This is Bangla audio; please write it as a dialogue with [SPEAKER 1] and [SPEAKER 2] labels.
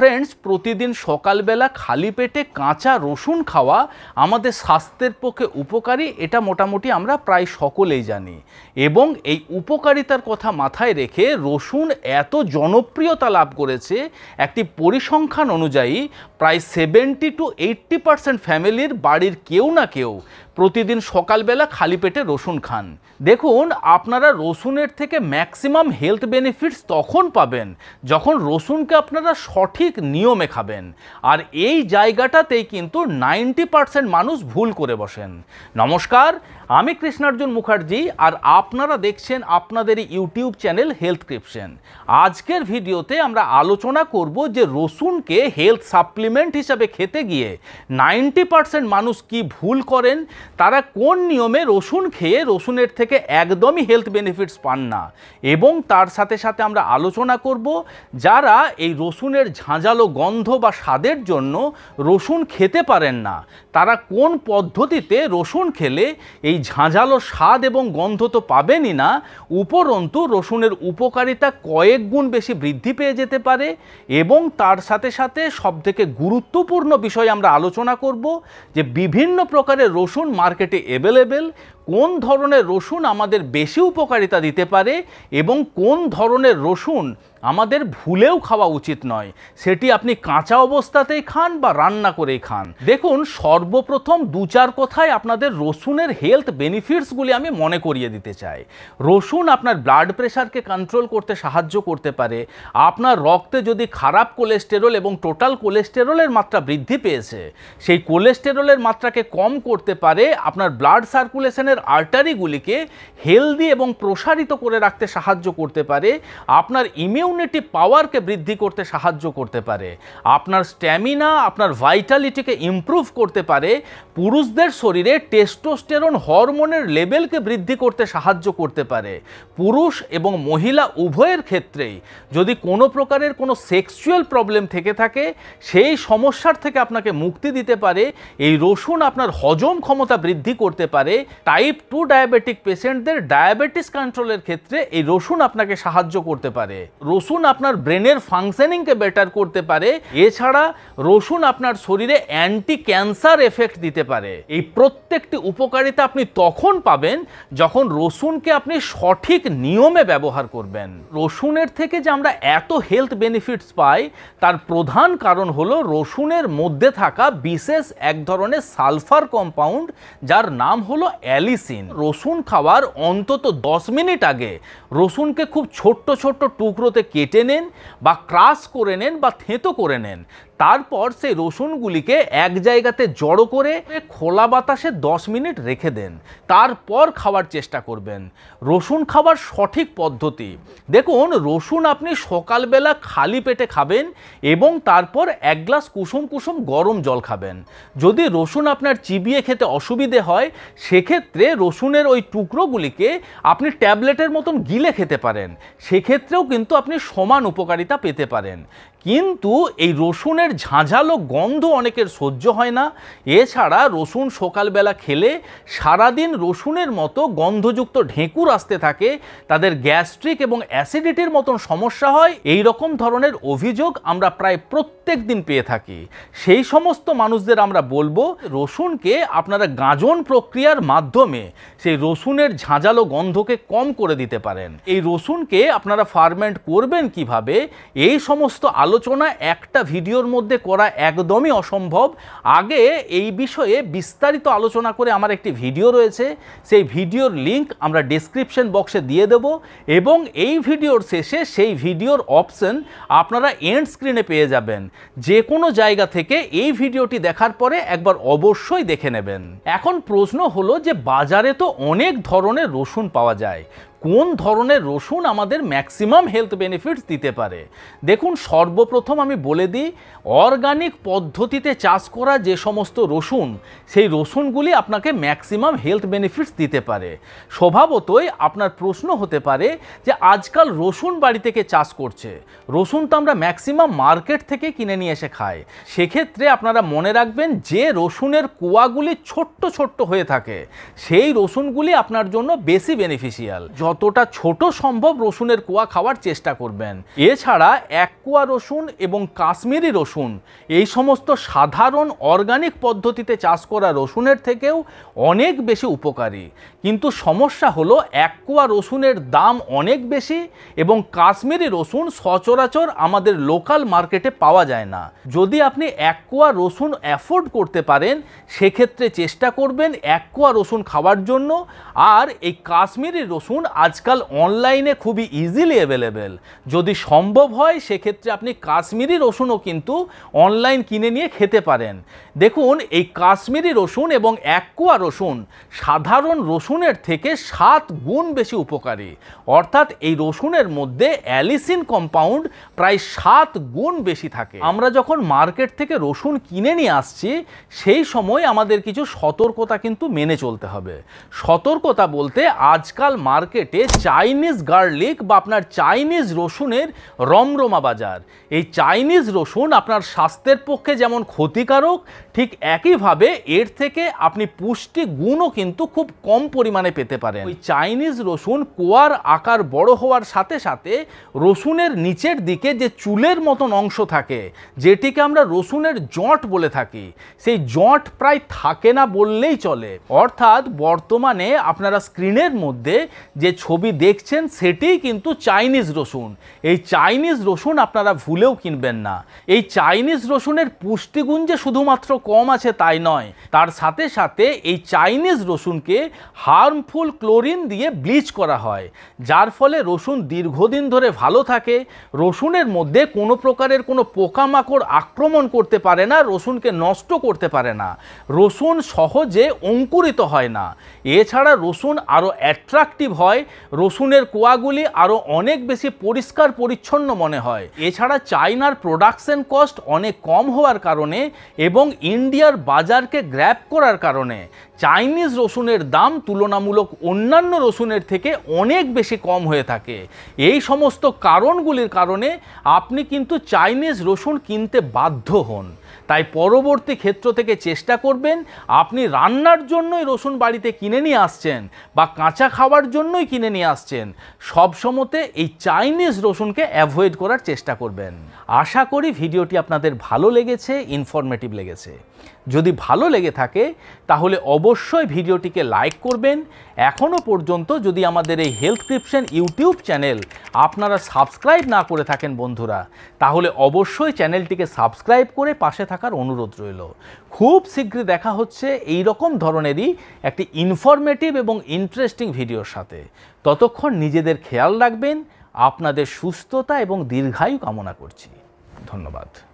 [SPEAKER 1] ফ্রেন্ডস প্রতিদিন সকালবেলা খালি পেটে কাঁচা রসুন খাওয়া আমাদের স্বাস্থ্যের পক্ষে উপকারী এটা মোটামুটি আমরা প্রায় সকলেই জানি এবং এই উপকারিতার কথা মাথায় রেখে রসুন এত জনপ্রিয়তা লাভ করেছে একটি পরিসংখ্যান অনুযায়ী প্রায় সেভেন্টি টু এইট্টি পারসেন্ট ফ্যামিলির বাড়ির কেউ না কেউ প্রতিদিন সকালবেলা খালি পেটে রসুন খান দেখুন আপনারা রসুনের থেকে ম্যাক্সিমাম হেলথ বেনিফিটস তখন পাবেন যখন রসুনকে আপনারা সঠিক নিয়মে খাবেন আর এই জায়গাটাতেই কিন্তু নাইনটি পারসেন্ট মানুষ ভুল করে বসেন নমস্কার আমি কৃষ্ণার্জুন মুখার্জি আর আপনারা দেখছেন আপনাদের ইউটিউব চ্যানেল হেলথ ক্রিপশন আজকের ভিডিওতে আমরা আলোচনা করব যে রসুনকে হেলথ সাপ্লিমেন্ট হিসাবে খেতে গিয়ে নাইনটি পারসেন্ট মানুষ কি ভুল করেন তারা কোন নিয়মে রসুন খেয়ে রসুনের থেকে একদমই হেলথ বেনিফিটস পান না এবং তার সাথে সাথে আমরা আলোচনা করব যারা এই রসুনের ঝাঁঝালো গন্ধ বা স্বাদের জন্য রসুন খেতে পারেন না তারা কোন পদ্ধতিতে রসুন খেলে এই ঝাঁঝালো স্বাদ এবং গন্ধ তো পাবেনই না উপরন্তু রসুনের উপকারিতা কয়েক গুণ বেশি বৃদ্ধি পেয়ে যেতে পারে এবং তার সাথে সাথে সবথেকে গুরুত্বপূর্ণ বিষয় আমরা আলোচনা করব যে বিভিন্ন প্রকারের রসুন মার্কেটে অ্যাভেলেবেল কোন ধরনের রসুন আমাদের বেশি উপকারিতা দিতে পারে এবং কোন ধরনের রসুন আমাদের ভুলেও খাওয়া উচিত নয় সেটি আপনি কাঁচা অবস্থাতেই খান বা রান্না করেই খান দেখুন সর্বপ্রথম দু চার কথায় আপনাদের রসুনের হেলথ বেনিফিটসগুলি আমি মনে করিয়ে দিতে চাই রসুন আপনার ব্লাড প্রেশারকে কন্ট্রোল করতে সাহায্য করতে পারে আপনার রক্তে যদি খারাপ কোলেস্টেরল এবং টোটাল কোলেস্টেরলের মাত্রা বৃদ্ধি পেয়েছে সেই কোলেস্টেরলের মাত্রাকে কম করতে পারে আপনার ব্লাড সার্কুলেশনের ধরনের আর্টারিগুলিকে হেলদি এবং প্রসারিত করে রাখতে সাহায্য করতে পারে আপনার ইমিউনিটি পাওয়ারকে বৃদ্ধি করতে সাহায্য করতে পারে আপনার স্ট্যামিনা আপনার ভাইটালিটিকে ইম্প্রুভ করতে পারে পুরুষদের শরীরে টেস্টোস্টেরন হরমোনের লেভেলকে বৃদ্ধি করতে সাহায্য করতে পারে পুরুষ এবং মহিলা উভয়ের ক্ষেত্রেই যদি কোনো প্রকারের কোনো সেক্সুয়াল প্রবলেম থেকে থাকে সেই সমস্যার থেকে আপনাকে মুক্তি দিতে পারে এই রসুন আপনার হজম ক্ষমতা বৃদ্ধি করতে পারে টাই টাইপ টু ডায়াবেটিক পেশেন্টদের ডায়াবেটিস কন্ট্রোলের ক্ষেত্রে এই রসুন আপনাকে সাহায্য করতে পারে রসুন আপনার ব্রেনের ফাংশনিংকে বেটার করতে পারে এছাড়া রসুন আপনার শরীরে অ্যান্টি ক্যান্সার এফেক্ট দিতে পারে এই প্রত্যেকটি উপকারিতা আপনি তখন পাবেন যখন রসুনকে আপনি সঠিক নিয়মে ব্যবহার করবেন রসুনের থেকে যে আমরা এত হেলথ বেনিফিটস পাই তার প্রধান কারণ হলো রসুনের মধ্যে থাকা বিশেষ এক ধরনের সালফার কম্পাউন্ড যার নাম হলো অ্যালি মেডিসিন রসুন খাওয়ার অন্তত 10 মিনিট আগে রসুনকে খুব ছোট্ট ছোট্ট টুকরোতে কেটে নেন বা ক্রাশ করে নেন বা থেঁতো করে নেন তারপর সেই রসুনগুলিকে এক জায়গাতে জড়ো করে খোলা বাতাসে 10 মিনিট রেখে দেন তারপর খাওয়ার চেষ্টা করবেন রসুন খাবার সঠিক পদ্ধতি দেখুন রসুন আপনি সকালবেলা খালি পেটে খাবেন এবং তারপর এক গ্লাস কুসুম কুসুম গরম জল খাবেন যদি রসুন আপনার চিবিয়ে খেতে অসুবিধে হয় সেক্ষেত্রে রসুনের ওই টুকরোগুলিকে আপনি ট্যাবলেটের মতন গিলে খেতে পারেন সেক্ষেত্রেও কিন্তু আপনি সমান উপকারিতা পেতে পারেন কিন্তু এই রসুনের ঝাঁঝালো গন্ধ অনেকের সহ্য হয় না এছাড়া রসুন সকালবেলা খেলে সারাদিন রসুনের মতো গন্ধযুক্ত ঢেঁকুর আসতে থাকে তাদের গ্যাস্ট্রিক এবং অ্যাসিডিটির মতন সমস্যা হয় এই রকম ধরনের অভিযোগ আমরা প্রায় প্রত্যেক দিন পেয়ে থাকি সেই সমস্ত মানুষদের আমরা বলবো রসুনকে আপনারা গাঁজন প্রক্রিয়ার মাধ্যমে সেই রসুনের ঝাঁঝালো গন্ধকে কম করে দিতে পারেন এই রসুনকে আপনারা ফার্মেন্ট করবেন কিভাবে এই সমস্ত আলো আলোচনা একটা ভিডিওর মধ্যে করা একদমই অসম্ভব আগে এই বিষয়ে বিস্তারিত আলোচনা করে আমার একটি ভিডিও রয়েছে সেই ভিডিওর লিংক আমরা ডিসক্রিপশন বক্সে দিয়ে দেব এবং এই ভিডিওর শেষে সেই ভিডিওর অপশন আপনারা এন্ড স্ক্রিনে পেয়ে যাবেন যে কোনো জায়গা থেকে এই ভিডিওটি দেখার পরে একবার অবশ্যই দেখে নেবেন এখন প্রশ্ন হলো যে বাজারে তো অনেক ধরনের রসুন পাওয়া যায় কোন ধরনের রসুন আমাদের ম্যাক্সিমাম হেলথ বেনিফিটস দিতে পারে দেখুন সর্বপ্রথম আমি বলে দিই অর্গানিক পদ্ধতিতে চাষ করা যে সমস্ত রসুন সেই রসুনগুলি আপনাকে ম্যাক্সিমাম হেলথ বেনিফিটস দিতে পারে স্বভাবতই আপনার প্রশ্ন হতে পারে যে আজকাল রসুন বাড়ি থেকে চাষ করছে রসুন তো আমরা ম্যাক্সিমাম মার্কেট থেকে কিনে নিয়ে এসে খাই সেক্ষেত্রে আপনারা মনে রাখবেন যে রসুনের কুয়াগুলি ছোট্ট ছোট্ট হয়ে থাকে সেই রসুনগুলি আপনার জন্য বেশি বেনিফিশিয়াল যতটা ছোট সম্ভব রসুনের কোয়া খাওয়ার চেষ্টা করবেন এছাড়া এক কোয়া রসুন এবং কাশ্মীরি রসুন এই সমস্ত সাধারণ অর্গানিক পদ্ধতিতে চাষ করা রসুনের থেকেও অনেক বেশি উপকারী কিন্তু সমস্যা হলো এক কোয়া রসুনের দাম অনেক বেশি এবং কাশ্মীরি রসুন সচরাচর আমাদের লোকাল মার্কেটে পাওয়া যায় না যদি আপনি এক কোয়া রসুন অ্যাফোর্ড করতে পারেন সেক্ষেত্রে চেষ্টা করবেন এক কোয়া রসুন খাওয়ার জন্য আর এই কাশ্মীরি রসুন আজকাল অনলাইনে খুবই ইজিলি অ্যাভেলেবেল যদি সম্ভব হয় সেক্ষেত্রে আপনি কাশ্মীরি রসুনও কিন্তু অনলাইন কিনে নিয়ে খেতে পারেন দেখুন এই কাশ্মীরি রসুন এবং এককুয়া রসুন সাধারণ রসুনের থেকে সাত গুণ বেশি উপকারী অর্থাৎ এই রসুনের মধ্যে অ্যালিসিন কম্পাউন্ড প্রায় সাত গুণ বেশি থাকে আমরা যখন মার্কেট থেকে রসুন কিনে নিয়ে আসছি সেই সময় আমাদের কিছু সতর্কতা কিন্তু মেনে চলতে হবে সতর্কতা বলতে আজকাল মার্কেট মার্কেটে চাইনিজ গার্লিক বা আপনার চাইনিজ রসুনের রমরমা বাজার এই চাইনিজ রসুন আপনার স্বাস্থ্যের পক্ষে যেমন ক্ষতিকারক ঠিক একইভাবে এর থেকে আপনি পুষ্টি গুণও কিন্তু খুব কম পরিমাণে পেতে পারেন ওই চাইনিজ রসুন কোয়ার আকার বড় হওয়ার সাথে সাথে রসুনের নিচের দিকে যে চুলের মতন অংশ থাকে যেটিকে আমরা রসুনের জট বলে থাকি সেই জট প্রায় থাকে না বললেই চলে অর্থাৎ বর্তমানে আপনারা স্ক্রিনের মধ্যে যে ছবি দেখছেন সেটিই কিন্তু চাইনিজ রসুন এই চাইনিজ রসুন আপনারা ভুলেও কিনবেন না এই চাইনিজ রসুনের পুষ্টিগুণ যে শুধুমাত্র কম আছে তাই নয় তার সাথে সাথে এই চাইনিজ রসুনকে হার্মফুল ক্লোরিন দিয়ে ব্লিচ করা হয় যার ফলে রসুন দীর্ঘদিন ধরে ভালো থাকে রসুনের মধ্যে কোনো প্রকারের কোনো পোকামাকড় আক্রমণ করতে পারে না রসুনকে নষ্ট করতে পারে না রসুন সহজে অঙ্কুরিত হয় না এছাড়া রসুন আরও অ্যাট্রাক্টিভ হয় হয় রসুনের কোয়াগুলি আরও অনেক বেশি পরিষ্কার পরিচ্ছন্ন মনে হয় এছাড়া চায়নার প্রোডাকশন কস্ট অনেক কম হওয়ার কারণে এবং ইন্ডিয়ার বাজারকে গ্র্যাপ করার কারণে চাইনিজ রসুনের দাম তুলনামূলক অন্যান্য রসুনের থেকে অনেক বেশি কম হয়ে থাকে এই সমস্ত কারণগুলির কারণে আপনি কিন্তু চাইনিজ রসুন কিনতে বাধ্য হন তাই পরবর্তী ক্ষেত্র থেকে চেষ্টা করবেন আপনি রান্নার জন্যই রসুন বাড়িতে কিনে নিয়ে আসছেন বা কাঁচা খাওয়ার জন্যই কিনে নিয়ে আসছেন সবসময়তে এই চাইনিজ রসুনকে অ্যাভয়েড করার চেষ্টা করবেন আশা করি ভিডিওটি আপনাদের ভালো লেগেছে ইনফরমেটিভ লেগেছে যদি ভালো লেগে থাকে তাহলে অবশ্যই অবশ্যই ভিডিওটিকে লাইক করবেন এখনও পর্যন্ত যদি আমাদের এই হেলথ ক্রিপশন ইউটিউব চ্যানেল আপনারা সাবস্ক্রাইব না করে থাকেন বন্ধুরা তাহলে অবশ্যই চ্যানেলটিকে সাবস্ক্রাইব করে পাশে থাকার অনুরোধ রইল খুব শীঘ্রই দেখা হচ্ছে এই রকম ধরনেরই একটি ইনফরমেটিভ এবং ইন্টারেস্টিং ভিডিওর সাথে ততক্ষণ নিজেদের খেয়াল রাখবেন আপনাদের সুস্থতা এবং দীর্ঘায়ু কামনা করছি ধন্যবাদ